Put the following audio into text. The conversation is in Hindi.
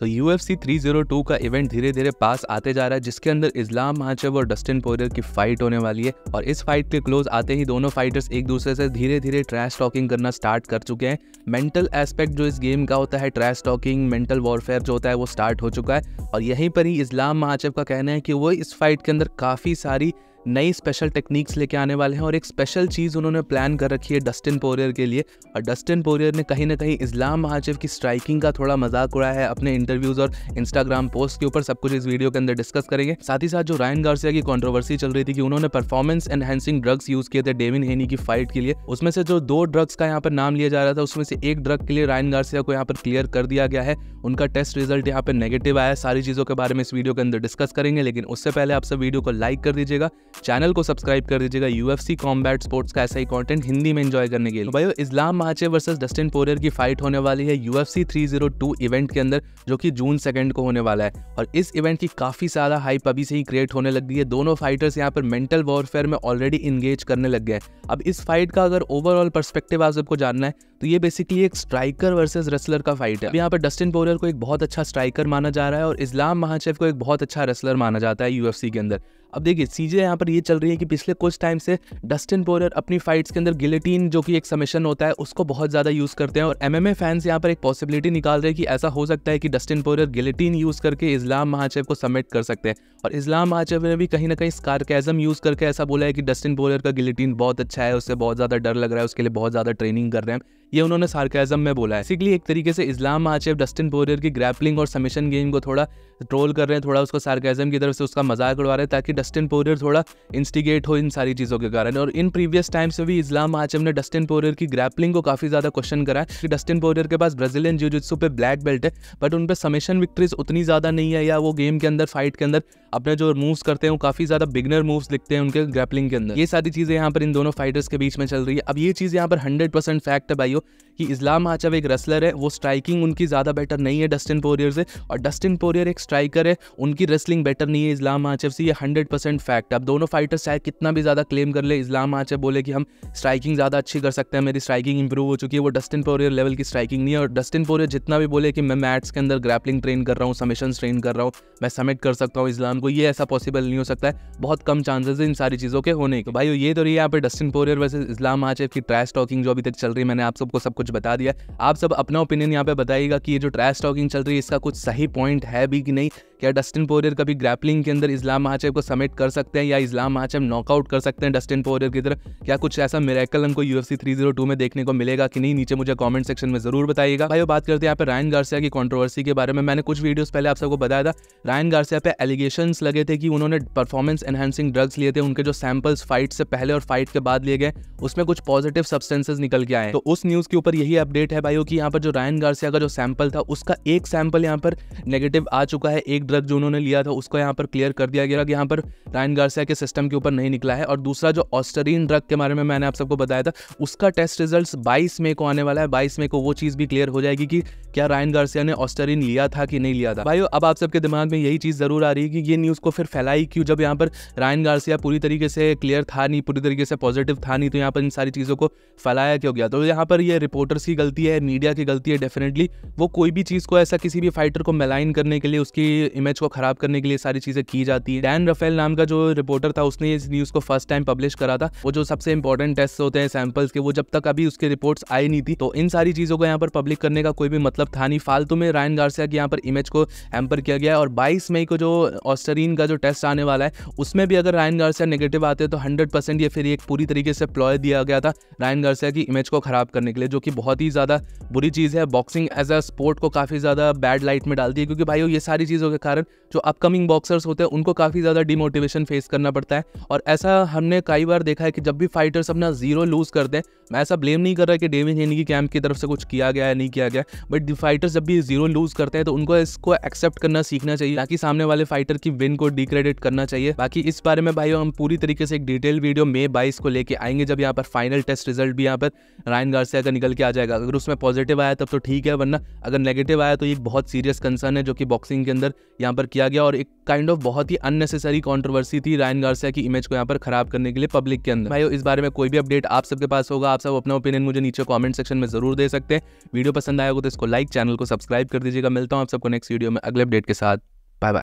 तो U F C three zero two का इवेंट धीरे धीरे पास आते जा रहा है जिसके अंदर इस्लाम हाचब और डस्टिन पोरियर की फाइट होने वाली है और इस फाइट के क्लोज आते ही दोनों फाइटर्स एक दूसरे से धीरे धीरे ट्रैश टॉकिंग करना स्टार्ट कर चुके हैं मेंटल एस्पेक्ट जो इस गेम का होता है ट्रैश टॉकिंग मेंटल वॉरफेयर जो होता है वो स्टार्ट हो चुका है और यहीं पर ही इस्लाम महाचब का कहना है कि वो इस फाइट के अंदर काफ़ी सारी नई स्पेशल टेक्निक्स लेके आने वाले हैं और एक स्पेशल चीज़ उन्होंने प्लान कर रखी है डस्टिन पोरियर के लिए और डस्टिन पोरियर ने कहीं ना कहीं इस्लाम महाजिव की स्ट्राइकिंग का थोड़ा मजाक उड़ाया है अपने इंटरव्यूज़ और इंस्टाग्राम पोस्ट के ऊपर सब कुछ इस वीडियो के अंदर डिस्कस करेंगे साथ ही साथ जो रायन गार्सिया की कॉन्ट्रोवर्सी चल रही थी कि उन्होंने परफॉर्मेंस एनहेंसिंग ड्रग्स यूज़ किए थे डेविन हेनी की फाइट के लिए उसमें से जो दो ड्रग्स का यहाँ पर नाम लिया जा रहा था उसमें से एक ड्रग के लिए रायन गार्सिया को यहाँ पर क्लियर कर दिया गया है उनका टेस्ट रिजल्ट यहाँ पर नेगेटिव आया सारी चीज़ों के बारे में इस वीडियो के अंदर डिस्कस करेंगे लेकिन उससे पहले आप सब वीडियो को लाइक कर दीजिएगा चैनल को सब्सक्राइब कर दीजिएगा U F C combat sports का ऐसा ही कॉन्टेंट हिंदी में एंजॉय करने के लिए भाई Islam Makhachev versus Dustin Poirier की फाइट होने वाली है U F C three zero two event के अंदर जो कि जून सेकेंड को होने वाला है और इस इवेंट की काफ़ी सारा हाइप अभी से ही क्रिएट होने लग गई है दोनों फाइटर्स यहाँ पर मेंटल वॉरफेयर में ऑलरेडी इंगेज करने लग गए अब इस फाइट का अगर ओवरऑल परस्पेक्टिव आप सबको जानना है तो ये बेसिकली एक स्ट्राइकर वर्सेस रेसलर का फाइट है यहाँ पर डस्टिन पोलर को एक बहुत अच्छा स्ट्राइकर माना जा रहा है और इस्लाम महाचेव को एक बहुत अच्छा रेसलर माना जाता है यूएफसी के अंदर अब देखिए सीजे यहाँ पर ये चल रही है कि पिछले कुछ टाइम से डस्टिन पोलर अपनी फाइट्स के अंदर गिलेटीन जो कि एक समिशन होता है उसको बहुत ज़्यादा यूज़ करते हैं और एमएमए फैंस यहाँ पर एक पॉसिबिलिटी निकाल रहे हैं कि ऐसा हो सकता है कि डस्टिन पोलर गिलेटीन यूज़ करके इस्लाम महाचेव को सबमिट कर सकते हैं और इस्लाम महाचेव ने भी कहीं ना कहीं स्कारकेजम यूज़ करके ऐसा बोला है कि डस्टिन पोलर का गिलेटीन बहुत अच्छा है उससे बहुत ज़्यादा डर लग रहा है उसके लिए बहुत ज़्यादा ट्रेनिंग कर रहे हैं ये उन्होंने सार्केजम में बोला है बेसिकली एक तरीके से इस्लाम आचेफ डस्टिन पोरियर की ग्रैपलिंग और समिशन गेम को थोड़ा ट्रोल कर रहे हैं थोड़ा उसको सार्केजम की तरफ से उसका मजाक उड़वा रहे हैं ताकि डस्टिन पोरियर थोड़ा इंस्टिगेट हो इन सारी चीज़ों के कारण और इन प्रीवियस टाइम से भी इस्लाम आचम ने डस्टिन पोरियर की ग्रैपलिंग को काफ़ी ज़्यादा क्वेश्चन करा है कि डस्टिन पोरियर के पास ब्राजीलियन जूजुत्सु पे ब्लैक बेल्ट है बट उन पर समेशन विक्ट्रीज उतनी ज़्यादा नहीं है या वो गेम के अंदर फाइट के अंदर अपने जो मूव्स करते हैं वो काफी ज्यादा बिगनर मूव्स दिखते हैं उनके ग्रैपलिंग के अंदर ये सारी चीजें यहाँ पर इन दोनों फाइटर्स के बीच में चल रही है अब ये चीज यहाँ पर हंड्रेड परसेंट फैक्ट है भाई कि इस्लाम आचव एक रेसलर है वो स्ट्राइकिंग उनकी ज़्यादा बेटर नहीं है डस्टिन पोरियर से और डस्टिन पोरियर एक स्ट्राइकर है उनकी रेसलिंग बेटर नहीं है इस्लाम आचव से ये हंड्रेड परसेंट फैक्ट है अब दोनों फाइटर्स चाहे कितना भी ज़्यादा क्लेम कर ले इस्लाम आचव बोले कि हम स्ट्राइकिंग ज़्यादा अच्छी कर सकते हैं मेरी स्ट्राइकिंग इंप्रूव हो चुकी है वो डस्टिन पोरियर लेवल की स्ट्राइकिंग नहीं है और डस्टिन पोरियर जितना भी बोले कि मैं मैट्स के अंदर ग्रैपलिंग ट्रेन कर रहा हूँ समिशन ट्रेन कर रहा हूँ मैं समिट कर सकता हूँ इस्लाम बिल्कुल ये ऐसा पॉसिबल नहीं हो सकता है बहुत कम चांसेस है इन सारी चीज़ों के होने के भाई ये तो रही यहाँ पे डस्टिन पोरियर वर्सेज इस्लाम आचेफ की ट्रैश टॉकिंग जो अभी तक चल रही है मैंने आप सबको सब कुछ बता दिया आप सब अपना ओपिनियन यहाँ पे बताइएगा कि ये जो ट्रैश टॉकिंग चल रही है इसका कुछ सही पॉइंट है भी कि नहीं क्या डस्टिन पोरियर कभी ग्रैपलिंग के अंदर इस्लाम महाचेव को समेट कर सकते हैं या इस्लाम महाचेव नॉकआउट कर सकते हैं डस्टिन पोरियर की तरफ क्या कुछ ऐसा मेरेकल हमको यू एफ में देखने को मिलेगा कि नहीं नीचे मुझे कॉमेंट सेक्शन में जरूर बताइएगा भाई बात करते हैं यहाँ पे रायन गार्सिया की कॉन्ट्रोवर्सी के बारे में मैंने कुछ वीडियोज पहले आप सबको बताया था रायन गार्सिया पे एलिगेशन लगे थे कि उन्होंने परफॉर्मेंस एनहेंसिंग ड्रग्स लिए थे उनके जो सैंपल्स फाइट से पहले और फाइट के बाद लिए गए उसमें कुछ पॉजिटिव सब्सटेंसेज निकल के आए तो उस न्यूज के ऊपर यही अपडेट है भाई कि यहाँ पर जो रायन गार्सिया का जो सैंपल था उसका एक सैंपल यहाँ पर नेगेटिव आ चुका है एक ड्रग जो उन्होंने लिया था उसको यहाँ पर क्लियर कर दिया गया कि यहाँ पर रायन गार्सिया के सिस्टम के ऊपर नहीं निकला है और दूसरा जो ऑस्टरीन ड्रग के बारे में मैंने आप सबको बताया था उसका टेस्ट रिजल्ट बाईस मई को आने वाला है बाईस मई को वो चीज़ भी क्लियर हो जाएगी कि क्या रायन गार्सिया ने ऑस्टरीन लिया था कि नहीं लिया था भाई अब आप सबके दिमाग में यही चीज़ ज़रूर आ रही है कि ये न्यूज़ को फिर फैलाई क्यों जब यहाँ पर रायन गार्सिया पूरी तरीके से क्लियर था नहीं पूरी तरीके से पॉजिटिव था नहीं तो यहाँ पर इन सारी चीज़ों को फैलाया क्यों गया तो यहाँ पर ये रिपोर्टर्स की गलती है मीडिया की गलती है डेफिनेटली वो कोई भी चीज़ को ऐसा किसी भी फाइटर को मेलाइन करने के लिए उसकी इमेज को खराब करने के लिए सारी चीज़ें की जाती है डैन रफेल नाम का जो रिपोर्टर था उसने इस न्यूज़ को फर्स्ट टाइम पब्लिश करा था वो जो सबसे इंपॉर्टेंट टेस्ट होते हैं सैम्पल्स के वो जब तक अभी उसके रिपोर्ट्स आई नहीं थी तो इन सारी चीज़ों को यहाँ पर पब्लिक करने का कोई भी मतलब था नहीं फालतू में रायन गार्सिया की यहाँ पर इमेज को एम्पर किया गया और बाईस मई को जो ऑस्टरीन का जो टेस्ट आने वाला है उसमें भी अगर रायन गार्सिया नेगेटिव आते तो हंड्रेड परसेंट ये फिर एक पूरी तरीके से प्लॉय दिया गया था रायन गार्सिया की इमेज को खराब करने के लिए जो कि बहुत ही ज़्यादा बुरी चीज़ है बॉक्सिंग एज अ स्पोर्ट को काफ़ी ज़्यादा बैड लाइट में डालती है क्योंकि भाई ये सारी चीज़ों के कारण जो अपकमिंग बॉक्सर्स होते हैं उनको काफ़ी ज़्यादा डिमोटिवेशन फेस करना पड़ता है और ऐसा हमने कई बार देखा है कि जब भी फाइटर्स अपना जीरो लूज़ करते हैं मैं ऐसा ब्लेम नहीं कर रहा कि डेविन हेनी की कैंप की तरफ से कुछ किया गया है नहीं किया गया बट दी फाइटर्स जब भी जीरो लूज़ करते हैं तो उनको इसको एक्सेप्ट करना सीखना चाहिए ताकि सामने वाले फाइटर की विन को डिक्रेडिट करना चाहिए बाकी इस बारे में भाई हम पूरी तरीके से एक डिटेल वीडियो मे बाईस को लेकर आएंगे जब यहाँ पर फाइनल टेस्ट रिजल्ट भी यहाँ पर रायन गार्सिया का निकल के आ जाएगा अगर उसमें पॉजिटिव आया तब तो ठीक है वरना अगर नेगेटिव आया तो ये बहुत सीरियस कंसर्न है जो कि बॉक्सिंग के अंदर यहाँ पर किया गया और एक काइंड ऑफ बहुत ही अननेसेसरी कॉन्ट्रोवर्सी थी रायन गार्सिया की इमेज को यहाँ पर खराब करने के लिए पब्लिक के अंदर भाई इस बारे में कोई भी अपडेट आप सबके पास होगा आप सब अपना ओपिनियन मुझे नीचे कॉमेंट सेक्शन में जरूर दे सकते हैं वीडियो पसंद आया हो तो इसको लाइक चैनल को सब्सक्राइब कर दीजिएगा मिलता हूँ आप सबको नेक्स्ट वीडियो में अगले अपडेट के साथ बाय बाय